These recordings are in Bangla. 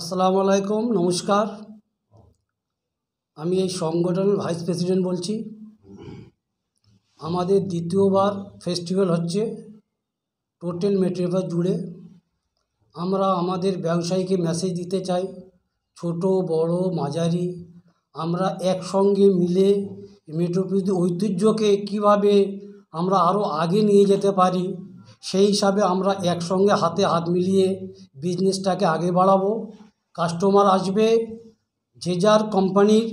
আসসালামু আলাইকুম নমস্কার আমি এই সংগঠনের ভাইস প্রেসিডেন্ট বলছি আমাদের দ্বিতীয়বার ফেস্টিভ্যাল হচ্ছে টোটাল মেট্রিভার জুড়ে আমরা আমাদের ব্যবসায়ীকে মেসেজ দিতে চাই ছোট বড় মাঝারি আমরা একসঙ্গে মিলে মেট্রোপ্রিজ ঐতিহ্যকে কিভাবে আমরা আরও আগে নিয়ে যেতে পারি সেই হিসাবে আমরা একসঙ্গে হাতে হাত মিলিয়ে বিজনেসটাকে আগে বাড়াবো কাস্টমার আসবে যে যার কোম্পানির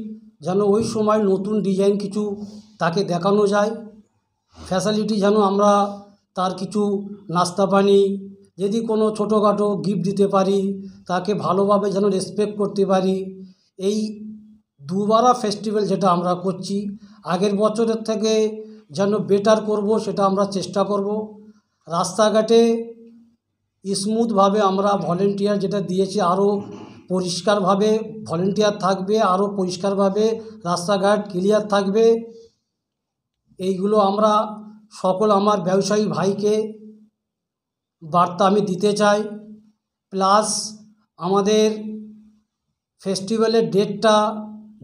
যেন ওই সময় নতুন ডিজাইন কিছু তাকে দেখানো যায় ফ্যাসিলিটি যেন আমরা তার কিছু নাস্তা পানি যদি কোনো ছোটোখাটো গিফট দিতে পারি তাকে ভালোভাবে যেন রেসপেক্ট করতে পারি এই দুবারা ফেস্টিভ্যাল যেটা আমরা করছি আগের বছরের থেকে যেন বেটার করব সেটা আমরা চেষ্টা করব রাস্তাঘাটে স্মুথভাবে আমরা ভলেন্টিয়ার যেটা দিয়েছি আরও পরিষ্কারভাবে ভলেন্টিয়ার থাকবে আরও পরিষ্কারভাবে রাস্তাঘাট ক্লিয়ার থাকবে এইগুলো আমরা সকল আমার ব্যবসায়ী ভাইকে বার্তা আমি দিতে চাই প্লাস আমাদের ফেস্টিভ্যালের ডেটটা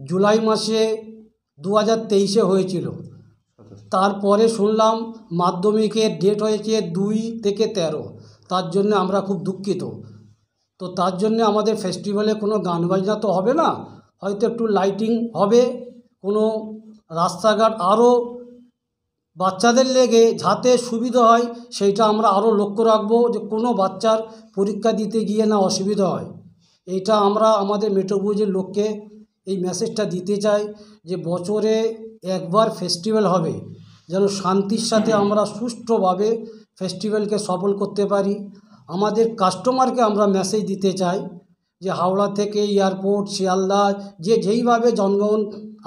জুলাই মাসে দু হাজার তেইশে হয়েছিল তারপরে শুনলাম মাধ্যমিকের ডেট হয়েছে দুই থেকে তেরো তার জন্য আমরা খুব দুঃখিত তো তার জন্য আমাদের ফেস্টিভ্যালে কোনো গান বাজনা তো হবে না হয়তো একটু লাইটিং হবে কোনো রাস্তাঘাট আরও বাচ্চাদের লেগে যাতে সুবিধা হয় সেইটা আমরা আরও লক্ষ্য রাখব যে কোনো বাচ্চার পরীক্ষা দিতে গিয়ে না অসুবিধা হয় এইটা আমরা আমাদের মেটোবুজের লোককে এই মেসেজটা দিতে চাই যে বছরে একবার ফেস্টিভ্যাল হবে যেন শান্তির সাথে আমরা সুষ্ঠুভাবে ফেস্টিভ্যালকে সফল করতে পারি আমাদের কাস্টমারকে আমরা মেসেজ দিতে চাই যে হাওড়া থেকে এয়ারপোর্ট শিয়ালদা যে যেইভাবে জনগণ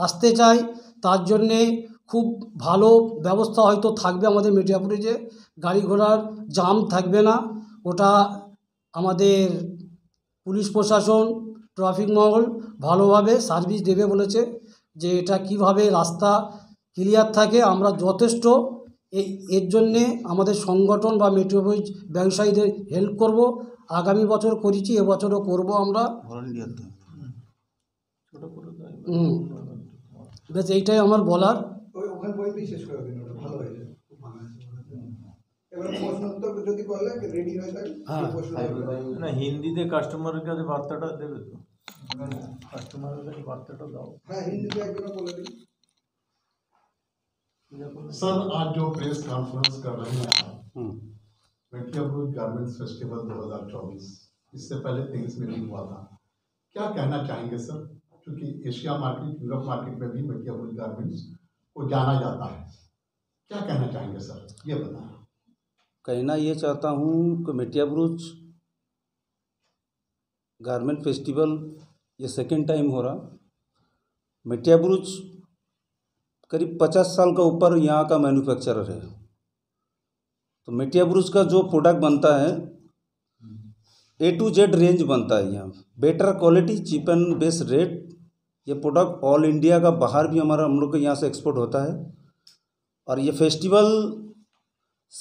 আসতে চায় তার জন্যে খুব ভালো ব্যবস্থা হয়তো থাকবে আমাদের মেডিয়াপুরে যে গাড়ি ঘোড়ার জাম থাকবে না ওটা আমাদের পুলিশ প্রশাসন ট্রাফিক মহল ভালোভাবে সার্ভিস দেবে বলেছে যে এটা কিভাবে রাস্তা ক্লিয়ার থাকে আমরা যথেষ্ট এই এর জন্যে আমাদের সংগঠন বা মেট্রোপোলিস ব্যবসায়ীদের হেল্প করব আগামী বছর করেছি এবছরও করব আমরা হুম বেশ এইটাই আমার বলার হ্যাঁ। না হিন্দিতে কাস্টমারের কাছে বার্তাটা দেবে তো কাস্টমারের হ্যাঁ। কাছে বার্তাটা দাও হ্যাঁ হিন্দিতে একবার বলে দিই सर आज जो प्रेस कॉन्फ्रेंस कर रहे हैं आप ट्वेंटी अमरूद गारमेंट्स फेस्टिवल 2024 इससे पहले तेईस मीटिंग हुआ था क्या कहना चाहेंगे सर क्योंकि एशिया मार्केट यूरोप मार्केट में भी मेटी अमरूद गारमेंट्स को जाना जाता है क्या कहना चाहेंगे सर ये बताएं कहना ये चाहता हूँ कि मेटिया ब्रूच गारमेंट फेस्टिवल ये सेकेंड टाइम हो रहा मेटिया ब्रूच करीब पचास साल का ऊपर यहाँ का मैन्युफैक्चरर है तो मेटिया ब्रूस का जो प्रोडक्ट बनता है ए टू जेड रेंज बनता है यहाँ better quality cheap and best rate ये प्रोडक्ट ऑल इंडिया का बाहर भी हमारा हम लोग के यहाँ से एक्सपोर्ट होता है और ये फेस्टिवल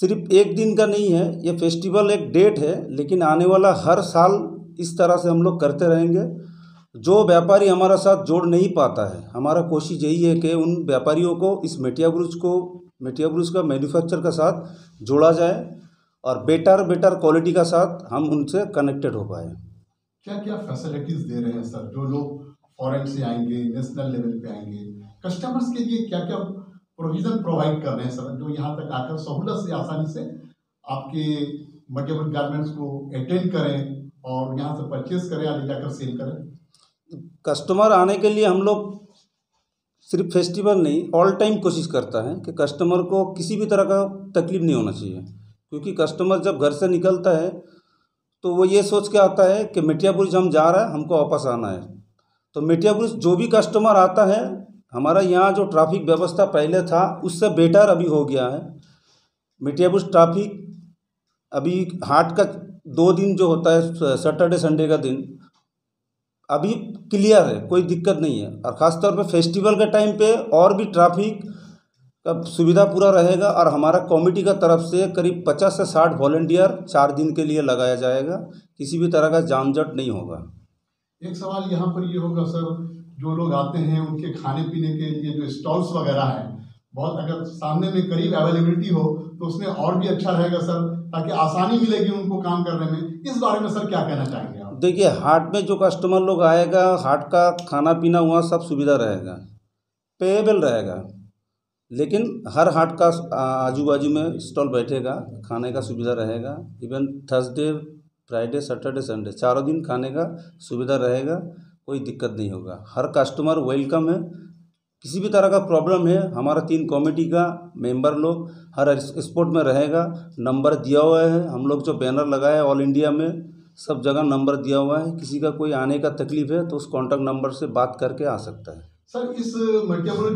सिर्फ एक दिन का नहीं है ये फेस्टिवल एक डेट है लेकिन आने वाला हर साल इस तरह से हम लोग करते रहेंगे जो व्यापारी हमारा साथ जोड़ नहीं पाता है हमारा कोशिश यही है कि उन व्यापारियों को इस मेटिया ब्रुज को मेटिया ब्रुज का मैन्युफैक्चर का साथ जोड़ा जाए और बेटर बेटर क्वालिटी का साथ हम उनसे कनेक्टेड हो पाए क्या क्या फैसिलिटीज़ दे रहे हैं सर जो लोग फॉरेन से आएंगे नेशनल लेवल पे आएंगे कस्टमर्स के लिए क्या क्या प्रोविज़न प्रोवाइड कर रहे हैं सर जो यहाँ तक आकर सहूलत से आसानी से आपके मटेरियल गारमेंट्स को अटेंड करें और यहाँ से परचेज करें या ले जाकर सेल करें कस्टमर आने के लिए हम लोग सिर्फ फेस्टिवल नहीं ऑल टाइम कोशिश करता है कि कस्टमर को किसी भी तरह का तकलीफ नहीं होना चाहिए क्योंकि कस्टमर जब घर से निकलता है तो वो ये सोच के आता है कि मिटिया हम जा रहे हैं हमको वापस आना है तो मिठिया ब्रिज जो भी कस्टमर आता है हमारा यहाँ जो ट्रैफिक व्यवस्था पहले था उससे बेटर अभी हो गया है मिटिया ट्राफिक अभी हाट का दो दिन जो होता है सैटरडे संडे का दिन अभी क्लियर है कोई दिक्कत नहीं है और ख़ासतौर पर फेस्टिवल के टाइम पे और भी ट्रैफिक का सुविधा पूरा रहेगा और हमारा कॉमिटी का तरफ से करीब पचास से साठ वॉल्टियर चार दिन के लिए लगाया जाएगा किसी भी तरह का जामजट नहीं होगा एक सवाल यहाँ पर ये यह होगा सर जो लोग आते हैं उनके खाने पीने के लिए जो स्टॉल्स वगैरह हैं बहुत अगर सामने में करीब अवेलेबिलिटी हो तो उसमें और भी अच्छा रहेगा सर ताकि आसानी मिलेगी उनको काम करने में इस बारे में सर क्या कहना चाहेंगे देखिए हाट में जो कस्टमर लोग आएगा हाट का खाना पीना हुआ सब सुविधा रहेगा पेएबल रहेगा लेकिन हर हाट का आजू बाजू में स्टॉल बैठेगा खाने का सुविधा रहेगा even Thursday Friday Saturday Sunday चारों दिन खाने का सुविधा रहेगा कोई दिक्कत नहीं होगा हर कस्टमर वेलकम है किसी भी तरह का प्रॉब्लम है हमारा तीन कमेटी का मेंबर लोग हर स्पोर्ट में रहेगा नंबर दिया हुआ है हम लोग जो बैनर लगाए ऑल इंडिया में सब जगह नंबर दिया हुआ है किसी का कोई आने का तकलीफ है तो उस कॉन्टैक्ट नंबर से बात करके आ सकता है सर इस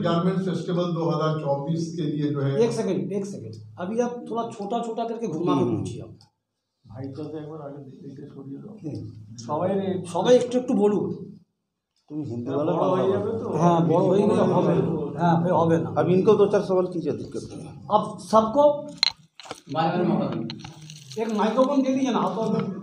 गारमेंट फेस्टिवल 2024 के लिए जो है एक सेकंड एक सेकंड अभी आप थोड़ा छोटा छोटा करके घुमा के हम्म। पूछिए आप ভাই তো तो तो एक আগে দেখে সরিয়ে দাও সবাই एक একটু একটু বলুন তুমি হিন্দি वाला বড় হয়ে যাবে তো হ্যাঁ বড় হয়ে গেলে হবে হ্যাঁ फिर হবে अब इनको दो चार सवाल कीजिए दिक्कत नहीं अब सबको बार बार मौका एक माइक्रोफोन दे दीजिए ना आप तो-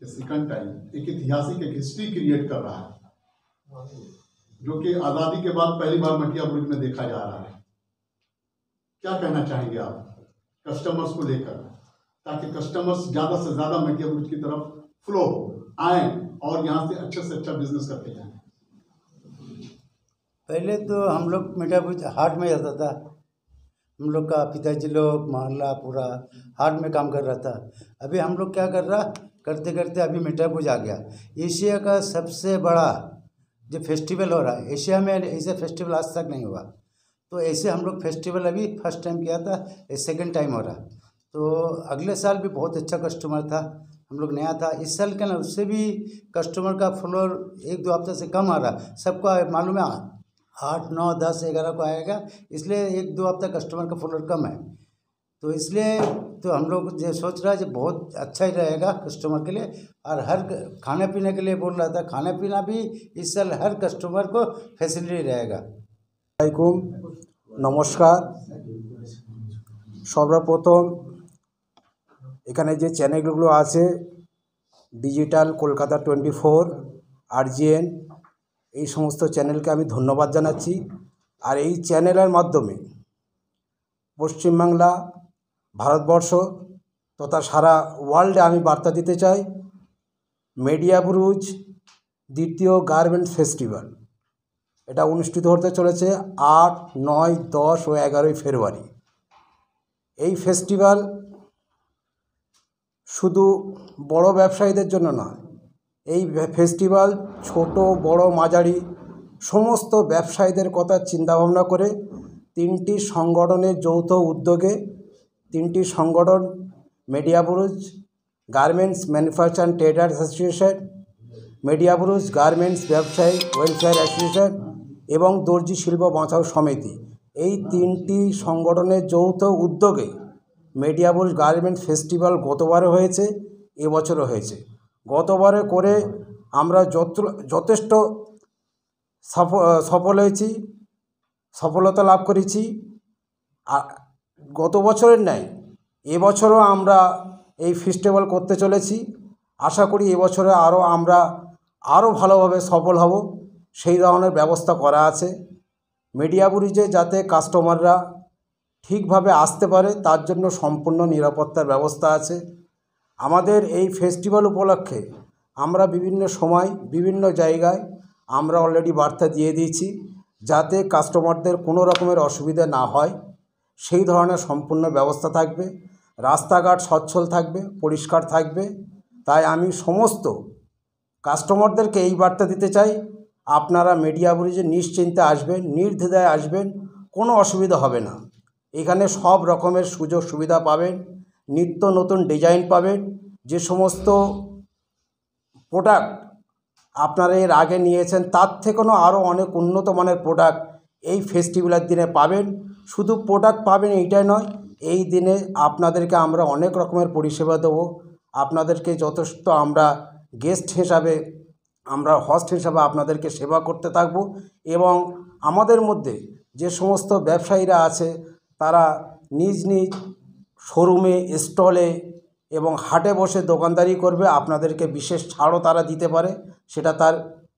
कि सेकंड टाइम एक ऐतिहासिक एक हिस्ट्री क्रिएट कर रहा है जो कि आज़ादी के बाद पहली बार मटिया ब्रिज में देखा जा रहा है क्या कहना चाहेंगे आप कस्टमर्स को लेकर ताकि कस्टमर्स ज़्यादा से ज़्यादा मटिया ब्रिज की तरफ फ्लो आए और यहाँ से अच्छे से अच्छा बिजनेस करते जाए पहले तो हम लोग मीठा ब्रिज हाट में रहता था हम लोग का पिताजी लोग मोहल्ला पूरा हाट में काम कर रहा था अभी हम लोग क्या कर रहा करते करते अभी पूजा जा गया एशिया का सबसे बड़ा जो फेस्टिवल हो रहा है एशिया में ऐसे फेस्टिवल आज तक नहीं हुआ तो ऐसे हम लोग फेस्टिवल अभी फर्स्ट टाइम किया था सेकेंड टाइम हो रहा तो अगले साल भी बहुत अच्छा कस्टमर था हम लोग नया था इस साल के ना उससे भी कस्टमर का फ्लोर एक दो हफ्ते से कम आ रहा सबको मालूम है आठ नौ दस ग्यारह को आएगा इसलिए एक दो हफ्ता कस्टमर का फ्लोर कम है तो इसलिए तो हम लोग ये सोच रहा है जो बहुत अच्छा ही रहेगा कस्टमर के लिए और हर खाने पीने के लिए बोल रहा था खाना पीना भी इस साल हर कस्टमर को फैसिलिटी रहेगा নমস্কার সর্বপ্রথম এখানে যে চ্যানেলগুলো আছে ডিজিটাল কলকাতা টোয়েন্টি ফোর আরজিএন এই সমস্ত চ্যানেলকে আমি ধন্যবাদ জানাচ্ছি আর এই চ্যানেলের মাধ্যমে পশ্চিমবাংলা ভারতবর্ষ তথা সারা ওয়ার্ল্ডে আমি বার্তা দিতে চাই মেডিয়া ব্রুজ দ্বিতীয় গার্মেন্ট ফেস্টিভ্যাল এটা অনুষ্ঠিত হতে চলেছে আট নয় দশ ও এগারোই ফেব্রুয়ারি এই ফেস্টিভ্যাল শুধু বড় ব্যবসায়ীদের জন্য নয় এই ফেস্টিভ্যাল ছোট বড় মাঝারি সমস্ত ব্যবসায়ীদের কথা চিন্তাভাবনা করে তিনটি সংগঠনের যৌথ উদ্যোগে তিনটি সংগঠন Metiabruz garments manufacture traders association Metiabruz garments ব্যবসায়ী ওয়েলফেয়ার অ্যাসোসিয়েশন এবং দর্জি শিল্প বাঁচাও সমিতি এই তিনটি সংগঠনের যৌথ উদ্যোগে মিডিয়া বুরুজ গার্মেন্টস ফেস্টিভ্যাল গতবারও হয়েছে এবছরও হয়েছে গতবারে করে আমরা যত যথেষ্ট সফল হয়েছি সফলতা লাভ করেছি গত বছরের ন্যায় এবছরও আমরা এই ফেস্টিভ্যাল করতে চলেছি আশা করি এবছরে আরও আমরা আরও ভালোভাবে সফল হব সেই ধরনের ব্যবস্থা করা আছে মিডিয়া ব্রিজে যাতে কাস্টমাররা ঠিকভাবে আসতে পারে তার জন্য সম্পূর্ণ নিরাপত্তার ব্যবস্থা আছে আমাদের এই ফেস্টিভ্যাল উপলক্ষে আমরা বিভিন্ন সময় বিভিন্ন জায়গায় আমরা অলরেডি বার্তা দিয়ে দিয়েছি যাতে কাস্টমারদের কোনো রকমের অসুবিধা না হয় সেই ধরনের সম্পূর্ণ ব্যবস্থা থাকবে রাস্তাঘাট সচ্ছল থাকবে পরিষ্কার থাকবে তাই আমি সমস্ত কাস্টমারদেরকে এই বার্তা দিতে চাই আপনারা মিডিয়া ব্রিজে নিশ্চিন্তে আসবেন নির্দ্বিধায় আসবেন কোনো অসুবিধা হবে না এখানে সব রকমের সুযোগ সুবিধা পাবেন নিত্য নতুন ডিজাইন পাবেন যে সমস্ত প্রোডাক্ট আপনারা এর আগে নিয়েছেন তার থেকেও আরও অনেক উন্নত মানের প্রোডাক্ট এই ফেস্টিভ্যালের দিনে পাবেন শুধু প্রোডাক্ট পাবেন এইটাই নয় এই দিনে আপনাদেরকে আমরা অনেক রকমের পরিষেবা দেবো আপনাদেরকে যথেষ্ট আমরা গেস্ট হিসাবে আমরা হস্ট হিসাবে আপনাদেরকে সেবা করতে থাকব এবং আমাদের মধ্যে যে সমস্ত ব্যবসায়ীরা আছে তারা নিজ নিজ শোরুমে স্টলে এবং হাটে বসে দোকানদারি করবে আপনাদেরকে বিশেষ ছাড়ও তারা দিতে পারে সেটা তার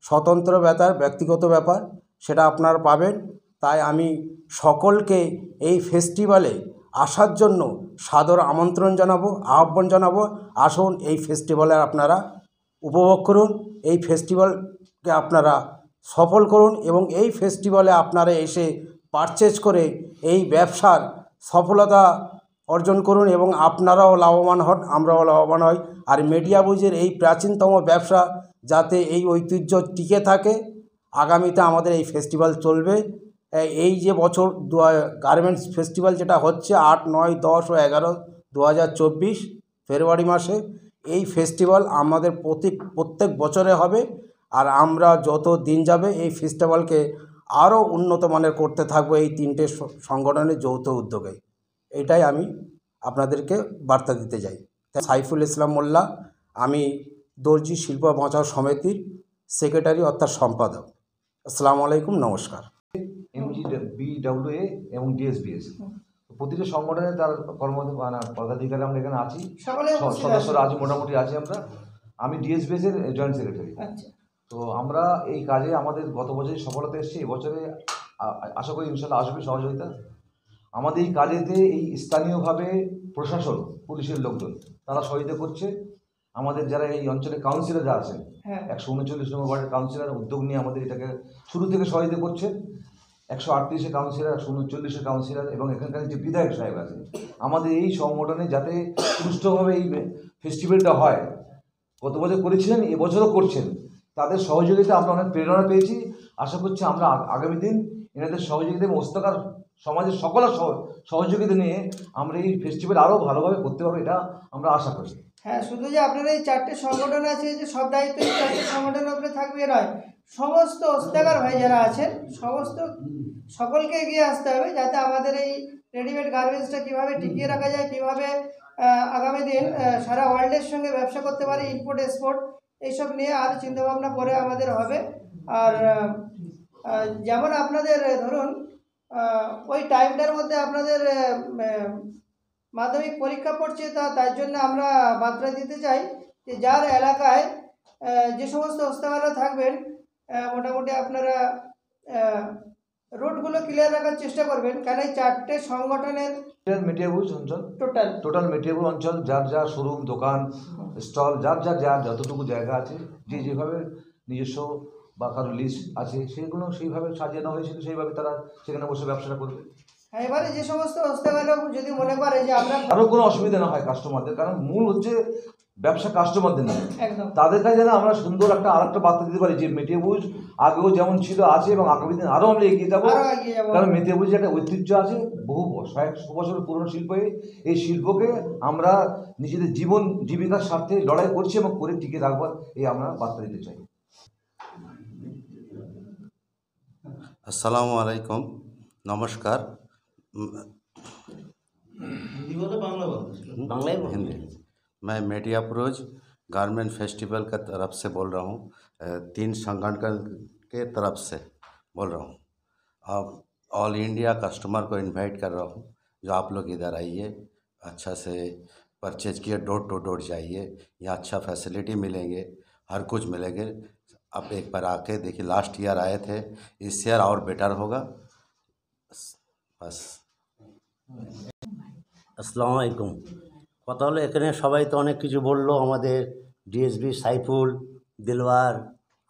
স্বতন্ত্র ব্যাপার ব্যক্তিগত ব্যাপার সেটা আপনারা পাবেন তাই আমি সকলকে এই ফেস্টিভ্যালে আসার জন্য সাদর আমন্ত্রণ জানাবো আহ্বান জানাবো আসুন এই ফেস্টিভ্যালে আপনারা উপভোগ করুন এই ফেস্টিভ্যালকে আপনারা সফল করুন এবং এই ফেস্টিভ্যালে আপনারা এসে পারচেজ করে এই ব্যবসার সফলতা অর্জন করুন এবং আপনারাও লাভবান হন আমরাও লাভবান হই আর মিডিয়া বুঝের এই প্রাচীনতম ব্যবসা যাতে এই ঐতিহ্য টিকে থাকে আগামীতে আমাদের এই ফেস্টিভ্যাল চলবে এই যে বছর দু গার্মেন্টস ফেস্টিভ্যাল যেটা হচ্ছে আট নয় দশ ও এগারো দু ফেব্রুয়ারি মাসে এই ফেস্টিভ্যাল আমাদের প্রতি প্রত্যেক বছরে হবে আর আমরা যত দিন যাবে এই ফেস্টিভ্যালকে আরও উন্নত মানের করতে থাকবো এই তিনটে সংগঠনের যৌথ উদ্যোগে এটাই আমি আপনাদেরকে বার্তা দিতে যাই সাইফুল ইসলাম মোল্লা আমি দর্জি শিল্প বাঁচাও সমিতির সেক্রেটারি অর্থাৎ সম্পাদক আসসালামু আলাইকুম নমস্কার এমজি বিডব্লিউএ এবং ডিএসবিএস প্রতিটা সংগঠনে তার কর্ম মানে আমরা এখানে আছি সদস্যরা আছি মোটামুটি আছি আমরা আমি ডিএসবিএস এর জয়েন্ট আচ্ছা। সেক্রেটারি তো আমরা এই কাজে আমাদের গত বছরে সফলতা এসছে এবছরে আশা করি ইনশাল্লাহ আসবে সহযোগিতা আমাদের এই কাজেতে এই স্থানীয়ভাবে প্রশাসন পুলিশের লোকজন তারা সহযোগিতা করছে আমাদের যারা এই অঞ্চলে কাউন্সিলররা আছেন হ্যাঁ। একশো উনচল্লিশ নম্বর ওয়ার্ডের কাউন্সিলর উদ্যোগ নিয়ে আমাদের এটাকে শুরু থেকে সহায়তা করছে একশো আটত্রিশে কাউন্সিলর একশো উনচল্লিশে কাউন্সিলর এবং এখানকার যে বিধায়ক সাহেব আছে আমাদের এই সংগঠনে যাতে সুষ্ঠুভাবে এই ফেস্টিভ্যালটা হয় গত বছর করেছিলেন এবছরও করছেন তাদের সহযোগিতা আমরা অনেক প্রেরণা পেয়েছি আশা করছি আমরা আগামী দিন এনাদের সহযোগিতা এবং ওস্তাকার সমাজের সকলের সহযোগিতা নিয়ে আমরা এই ফেস্টিভ্যাল আরও ভালোভাবে করতে পারবো এটা আমরা আশা করছি হ্যাঁ শুধু যে আপনার এই চারটে সংগঠন আছে যে সব দায়িত্ব এই চারটে সংগঠনের উপরে থাকবে নয় সমস্ত অস্তাগার ভাই যারা আছেন সমস্ত সকলকে এগিয়ে আসতে হবে যাতে আমাদের এই রেডিমেড গার্মেন্টসটা কীভাবে টিকিয়ে রাখা যায় কীভাবে আগামী দিন সারা ওয়ার্ল্ডের সঙ্গে ব্যবসা করতে পারে ইম্পোর্ট এক্সপোর্ট এইসব নিয়ে আরও চিন্তাভাবনা করে আমাদের হবে আর যেমন আপনাদের ধরুন ওই টাইমটার মধ্যে আপনাদের মাধ্যমিক পরীক্ষা পড়ছে তা তার জন্য আমরা মাত্রা দিতে চাই যে যার এলাকায় যে সমস্ত ওস্তাহারা থাকবেন মোটামুটি আপনারা রোডগুলো ক্লিয়ার রাখার চেষ্টা করবেন কেন এই চারটে সংগঠনের মেটিয়াবুজ অঞ্চল টোটাল টোটাল মেটিয়াবুজ অঞ্চল যার যা শোরুম দোকান স্টল যার যার যার যতটুকু জায়গা আছে যে যেভাবে নিজস্ব বা কারো লিস্ট আছে সেগুলো সেইভাবে সাজানো হয়েছিল সেইভাবে তারা সেখানে বসে ব্যবসাটা করবে এবারে যে সমস্ত হস্তকালক যদি মনে করে যে আমরা আরও কোনো অসুবিধা না হয় কাস্টমারদের কারণ মূল হচ্ছে ব্যবসা কাস্টমারদের নিয়ে তাদের কাছে যেন আমরা সুন্দর একটা আর একটা বার্তা দিতে পারি যে মেটে মেটেবুজ আগেও যেমন ছিল আছে এবং আগামী দিন আরও আমরা এগিয়ে যাবো কারণ মেটে বুঝে একটা ঐতিহ্য আছে বহু একশো বছরের পুরনো শিল্প এই শিল্পকে আমরা নিজেদের জীবন জীবিকার স্বার্থে লড়াই করছি এবং করে টিকে রাখবার এই আমরা বার্তা দিতে চাই আসসালামু আলাইকুম নমস্কার हिंदी मैं मेटिया प्रोज गारमेंट फेस्टिवल का तरफ से बोल रहा हूँ तीन संगठन के तरफ से बोल रहा हूँ अब ऑल इंडिया कस्टमर को इनवाइट कर रहा हूँ जो आप लोग इधर आइए अच्छा से परचेज किए डोर टू डोर जाइए यहाँ अच्छा फैसिलिटी मिलेंगे हर कुछ मिलेंगे आप एक बार आके देखिए लास्ट ईयर आए थे इस ईयर और बेटर होगा बस আসসালামু আলাইকুম কথা হলো এখানে সবাই তো অনেক কিছু বলল আমাদের ডিএসবি সাইফুল দিলওয়ার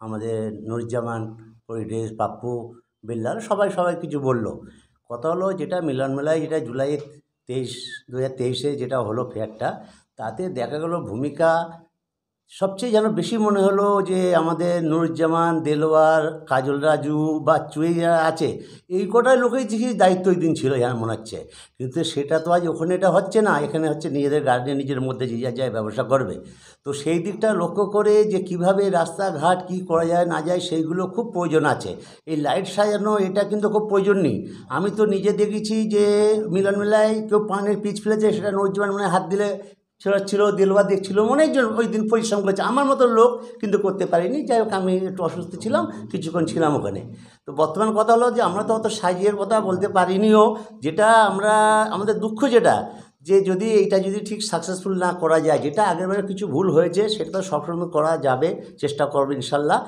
আমাদের নুরুজ্জামান পরিডেস পাপ্পু বিল্লাল সবাই সবাই কিছু বলল কথা হলো যেটা মিলন মেলায় যেটা জুলাই তেইশ দু হাজার তেইশে যেটা হলো ফেয়ারটা তাতে দেখা গেলো ভূমিকা সবচেয়ে যেন বেশি মনে হলো যে আমাদের নুরুজ্জামান দেলোয়ার কাজল রাজু বা চুয়ে যারা আছে এই কটাই লোকেই দেখি দায়িত্ব ওই দিন ছিল যেন মনে হচ্ছে কিন্তু সেটা তো আজ ওখানে এটা হচ্ছে না এখানে হচ্ছে নিজেদের গার্ডেন নিজের মধ্যে যে যা যায় ব্যবসা করবে তো সেই দিকটা লক্ষ্য করে যে কিভাবে রাস্তাঘাট কি করা যায় না যায় সেইগুলো খুব প্রয়োজন আছে এই লাইট সাজানো এটা কিন্তু খুব প্রয়োজন নেই আমি তো নিজে দেখেছি যে মিলন মেলায় কেউ পানের পিচ ফেলেছে সেটা নুরুজ্জামান মানে হাত দিলে সেটা ছিল দিলবা দেখছিল অনেকজন ওই দিন পরিশ্রম করেছে আমার মতো লোক কিন্তু করতে পারিনি যাই হোক আমি একটু অসুস্থ ছিলাম কিছুক্ষণ ছিলাম ওখানে তো বর্তমান কথা হলো যে আমরা তো অত সাজিয়ের কথা বলতে পারিনিও যেটা আমরা আমাদের দুঃখ যেটা যে যদি এটা যদি ঠিক সাকসেসফুল না করা যায় যেটা আগেরবারে কিছু ভুল হয়েছে সেটা তো সবসময় করা যাবে চেষ্টা করবো ইনশাল্লাহ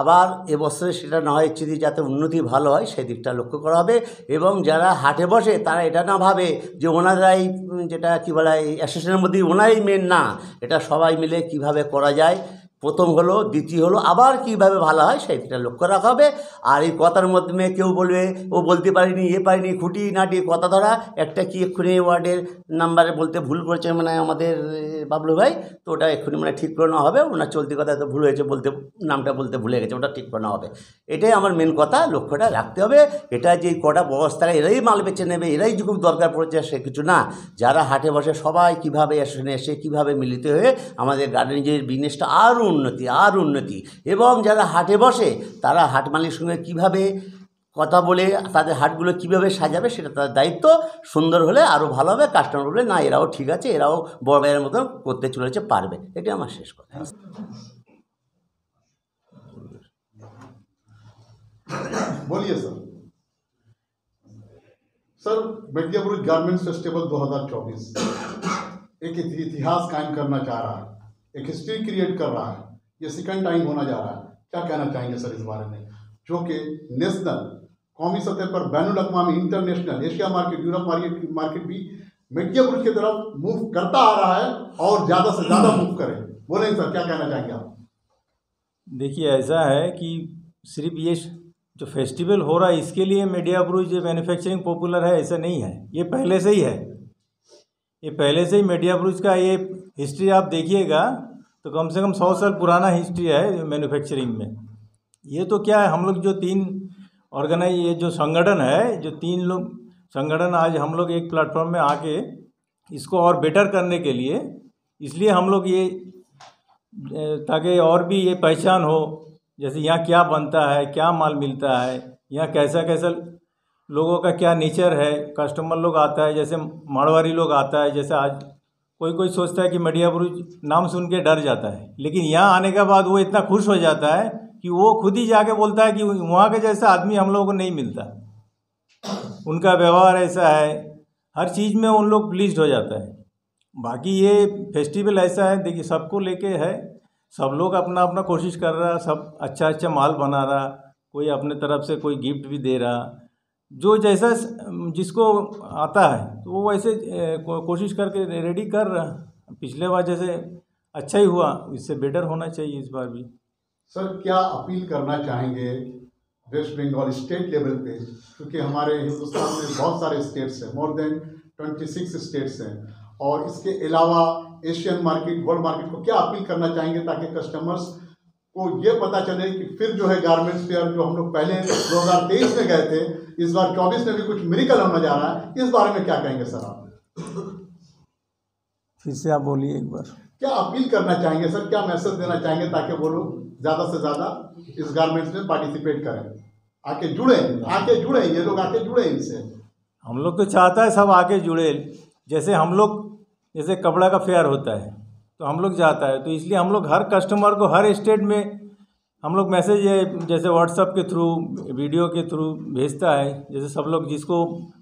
আবার এবছরে সেটা না হয় যাতে উন্নতি ভালো হয় সেই দিকটা লক্ষ্য করা হবে এবং যারা হাটে বসে তারা এটা না ভাবে যে ওনারাই যেটা কী বলা হয় অ্যাসোসিয়েশনের মধ্যে ওনারাই মেন না এটা সবাই মিলে কিভাবে করা যায় প্রথম হলো দ্বিতীয় হলো আবার কীভাবে ভালো হয় সেইটা লক্ষ্য রাখা হবে আর এই কথার মধ্যে কেউ বলবে ও বলতে পারিনি এ পারিনি খুঁটি নাটি কথা ধরা একটা কি এক্ষুনি ওয়ার্ডের নাম্বারে বলতে ভুল করেছে মানে আমাদের বাবলু ভাই তো ওটা এক্ষুনি মানে ঠিক করে হবে ওনার চলতি কথা তো ভুল হয়েছে বলতে নামটা বলতে ভুলে গেছে ওটা ঠিক করে হবে এটাই আমার মেন কথা লক্ষ্যটা রাখতে হবে এটা যে কটা ব্যবস্থা এরাই মাল বেছে নেবে এরাই যেটুকু দরকার পড়েছে সে কিছু না যারা হাটে বসে সবাই কীভাবে এসে এসে কীভাবে মিলিত হয়ে আমাদের গার্ডেনিজের বিজনেসটা আরও উন্নতি আর উন্নতি এবং যারা হাটে বসে তারা হাট মালিকের সঙ্গে কীভাবে কথা বলে তাদের হাটগুলো কীভাবে সাজাবে সেটা তাদের দায়িত্ব সুন্দর হলে আরও ভালো হবে কাস্টমার বলে না এরাও ঠিক আছে এরাও বড় ভাইয়ের মতন করতে চলেছে পারবে এটা আমার শেষ কথা sir sir sir garments garments দু হাজার চব্বিশ এক ইতিহাস करना করার रहा রা एक हिस्ट्री क्रिएट कर रहा है ये सेकेंड टाइम होना जा रहा है क्या कहना चाहेंगे सर इस बारे में जो कि नेशनल कौमी सतह पर बैन अवी international Asia market Europe market market भी मीडिया ग्रुप की तरफ मूव करता आ रहा है और ज़्यादा से ज़्यादा मूव करें बोलेंगे सर क्या कहना चाहेंगे आप देखिए ऐसा है कि सिर्फ ये जो फेस्टिवल हो रहा है इसके लिए मीडिया ब्रूज मैन्युफैक्चरिंग पॉपुलर है ऐसा नहीं है ये पहले से ही है ये पहले से ही मीडिया ब्रूज का ये हिस्ट्री आप देखिएगा तो कम से कम सौ साल पुराना हिस्ट्री है मैन्युफैक्चरिंग में ये तो क्या है हम लोग जो तीन ऑर्गेनाइज ये जो संगठन है जो तीन लोग संगठन आज हम लोग एक प्लेटफॉर्म में आके इसको और बेटर करने के लिए इसलिए हम लोग ये ताकि और भी ये पहचान हो जैसे यहाँ क्या बनता है क्या माल मिलता है यहाँ कैसा कैसा लोगों का क्या नेचर है कस्टमर लोग आता है जैसे मारवाड़ी लोग आता है जैसे आज कोई कोई सोचता है कि मडिया बुरुज नाम सुन के डर जाता है लेकिन यहाँ आने के बाद वो इतना खुश हो जाता है कि वो खुद ही जाके बोलता है कि वहाँ के जैसा आदमी हम लोगों को नहीं मिलता उनका व्यवहार ऐसा है हर चीज़ में उन लोग प्लीज हो जाता है बाकी ये फेस्टिवल ऐसा है देखिए सबको लेके है सब लोग अपना अपना कोशिश कर रहा सब अच्छा अच्छा माल बना रहा कोई अपने तरफ से कोई गिफ्ट भी दे रहा जो जैसा जिसको आता है तो वो वैसे कोशिश करके रेडी कर रहा है पिछले बार जैसे अच्छा ही हुआ इससे बेटर होना चाहिए इस बार भी सर क्या अपील करना चाहेंगे वेस्ट बंगाल स्टेट लेवल पे क्योंकि हमारे हिंदुस्तान में बहुत सारे स्टेट्स हैं more than twenty six states हैं और इसके अलावा एशियन मार्केट वर्ल्ड मार्केट को क्या अपील करना चाहेंगे ताकि कस्टमर्स को ये पता चले कि फिर जो है गारमेंट्स फेयर जो हम लोग पहले 2023 में गए थे इस बार 24 में भी कुछ मेरिकल होने जा रहा है इस बारे में क्या कहेंगे सर आप फिर से आप बोलिए एक बार क्या अपील करना चाहेंगे सर क्या मैसेज देना चाहेंगे ताकि वो लोग ज़्यादा से ज़्यादा इस गारमेंट्स में पार्टिसिपेट करें आके जुड़े आके जुड़े ये लोग आके जुड़े इनसे हम लोग तो चाहता है सब आके जुड़े जैसे हम लोग जैसे कपड़ा का फेयर होता है तो हम लोग जाता है तो इसलिए हम लोग हर कस्टमर को हर स्टेट में हम लोग मैसेज जैसे व्हाट्सअप के थ्रू वीडियो के थ्रू भेजता है जैसे सब लोग जिसको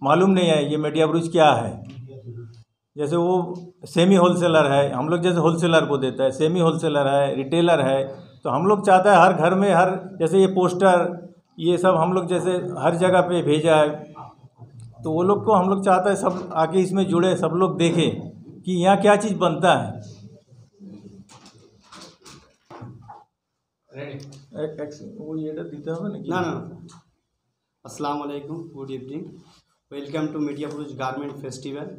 मालूम नहीं है ये मीडिया ब्रूज क्या है जैसे वो सेमी होलसेलर है हम लोग जैसे होलसेलर को देता है सेमी होलसेलर है रिटेलर है तो हम लोग चाहता है हर घर में हर जैसे ये पोस्टर ये सब हम लोग जैसे हर जगह पे भेजा है तो वो लोग को हम लोग चाहता है सब आके इसमें जुड़े सब लोग देखें कि यहाँ क्या चीज़ बनता है असलकुम good evening welcome to Metiabruz garment festival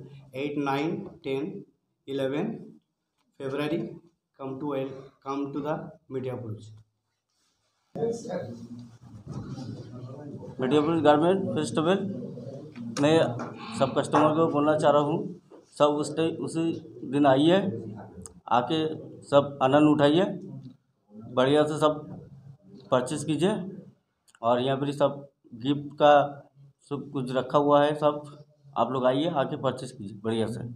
at nine ten eleven February come to all come to the Metiabruz Metiabruz garment festival मैं सब कस्टमर को बोलना चाह रहा हूँ सब उस उसी दिन आइए आके सब आनंद उठाइए बढ़िया से सब परचेस कीजिए और यहाँ पर सब गिफ्ट का सब कुछ रखा हुआ है सब आप लोग आइए आके परचेस कीजिए बढ़िया से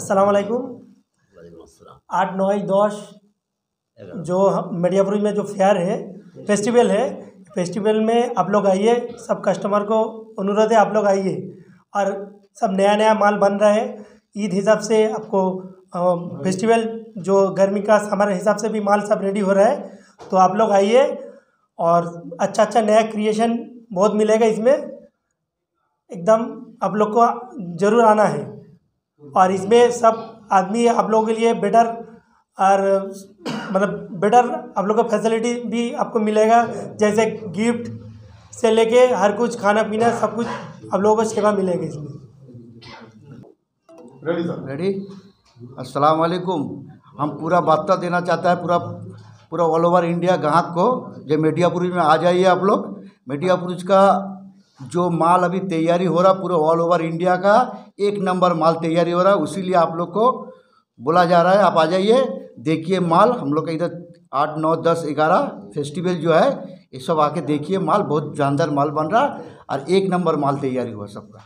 अस्सलाम वालेकुम आठ नौ दस जो मीडियापुर में जो फेयर है फेस्टिवल है फेस्टिवल में आप लोग आइए सब कस्टमर को अनुरोध है आप लोग आइए और सब नया नया माल बन रहा है ईद हिसाब से आपको फेस्टिवल जो गर्मी का हमारे हिसाब से भी माल सब रेडी हो रहा है तो आप लोग आइए और अच्छा अच्छा नया क्रिएशन बहुत मिलेगा इसमें एकदम आप लोग को ज़रूर आना है और इसमें सब आदमी आप लोगों के लिए बेटर और मतलब बेटर आप लोग का फैसिलिटी भी आपको मिलेगा जैसे गिफ्ट से लेके हर कुछ खाना पीना सब कुछ आप लोगों को सेवा मिलेगी इसमें रेडी सर रेडी अस्सलाम वालेकुम हम पूरा वार्ता देना चाहता है पूरा पूरा ऑल ओवर इंडिया ग्राहक को जो मेडियापुरी में आ जाइए आप लोग मेडियापुरुष का जो माल अभी तैयारी हो रहा पूरा ऑल ओवर इंडिया का एक नंबर माल तैयारी हो रहा है उसी आप लोग को बोला जा रहा है आप आ जाइए देखिए माल हम लोग का इधर आठ नौ दस ग्यारह फेस्टिवल जो है ये सब आके देखिए माल बहुत जानदार माल बन रहा और एक नंबर माल तैयारी हुआ सबका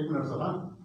एक मिनट सर हाँ